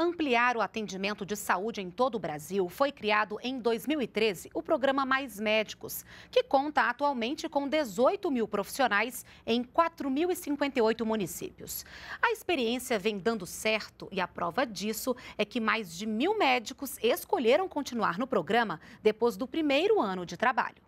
ampliar o atendimento de saúde em todo o Brasil, foi criado em 2013 o programa Mais Médicos, que conta atualmente com 18 mil profissionais em 4.058 municípios. A experiência vem dando certo e a prova disso é que mais de mil médicos escolheram continuar no programa depois do primeiro ano de trabalho.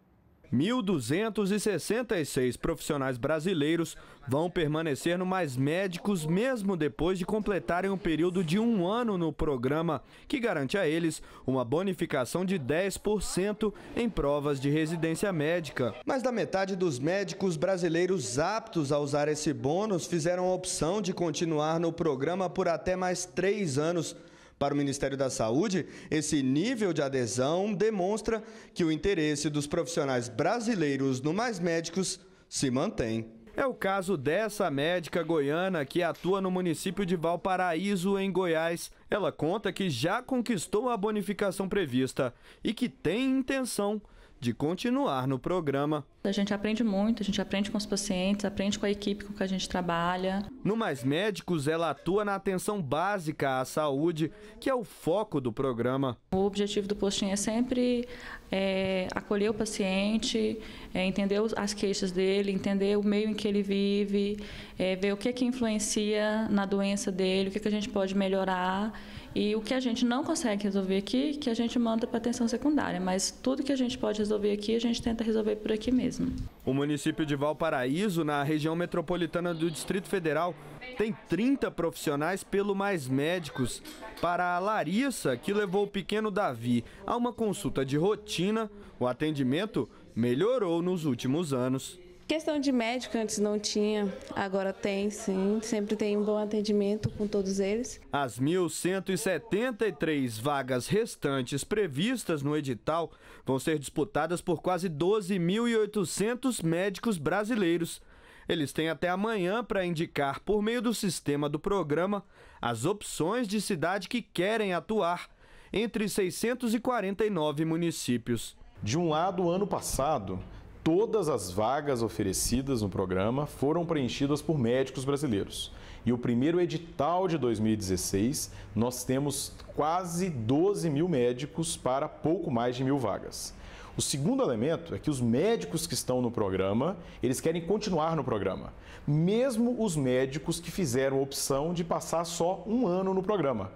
1.266 profissionais brasileiros vão permanecer no Mais Médicos mesmo depois de completarem um período de um ano no programa, que garante a eles uma bonificação de 10% em provas de residência médica. Mais da metade dos médicos brasileiros aptos a usar esse bônus fizeram a opção de continuar no programa por até mais três anos para o Ministério da Saúde, esse nível de adesão demonstra que o interesse dos profissionais brasileiros no Mais Médicos se mantém. É o caso dessa médica goiana que atua no município de Valparaíso, em Goiás. Ela conta que já conquistou a bonificação prevista e que tem intenção de continuar no programa. A gente aprende muito, a gente aprende com os pacientes, aprende com a equipe com que a gente trabalha. No Mais Médicos, ela atua na atenção básica à saúde, que é o foco do programa. O objetivo do postinho é sempre é, acolher o paciente, é, entender as queixas dele, entender o meio em que ele vive, é, ver o que, é que influencia na doença dele, o que, é que a gente pode melhorar e o que a gente não consegue resolver aqui, que a gente manda para atenção secundária, mas tudo que a gente pode resolver aqui, a gente tenta resolver por aqui mesmo. O município de Valparaíso, na região metropolitana do Distrito Federal, tem 30 profissionais pelo mais médicos. Para a Larissa, que levou o pequeno Davi a uma consulta de rotina, o atendimento melhorou nos últimos anos. Questão de médico, antes não tinha, agora tem sim. Sempre tem um bom atendimento com todos eles. As 1.173 vagas restantes previstas no edital vão ser disputadas por quase 12.800 médicos brasileiros. Eles têm até amanhã para indicar, por meio do sistema do programa, as opções de cidade que querem atuar entre 649 municípios. De um lado, ano passado, todas as vagas oferecidas no programa foram preenchidas por médicos brasileiros. E o primeiro edital de 2016, nós temos quase 12 mil médicos para pouco mais de mil vagas. O segundo elemento é que os médicos que estão no programa, eles querem continuar no programa. Mesmo os médicos que fizeram a opção de passar só um ano no programa.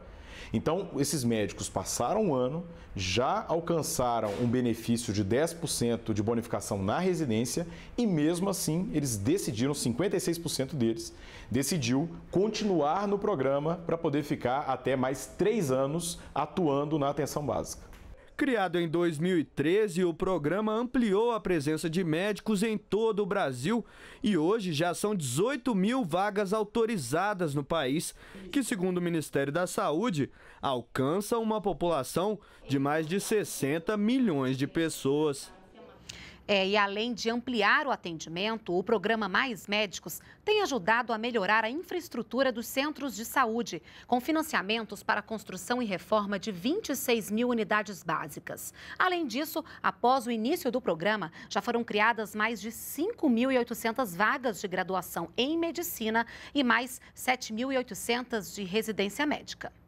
Então, esses médicos passaram um ano, já alcançaram um benefício de 10% de bonificação na residência e, mesmo assim, eles decidiram, 56% deles, decidiu continuar no programa para poder ficar até mais três anos atuando na atenção básica. Criado em 2013, o programa ampliou a presença de médicos em todo o Brasil e hoje já são 18 mil vagas autorizadas no país, que, segundo o Ministério da Saúde, alcança uma população de mais de 60 milhões de pessoas. É, e além de ampliar o atendimento, o programa Mais Médicos tem ajudado a melhorar a infraestrutura dos centros de saúde, com financiamentos para a construção e reforma de 26 mil unidades básicas. Além disso, após o início do programa, já foram criadas mais de 5.800 vagas de graduação em medicina e mais 7.800 de residência médica.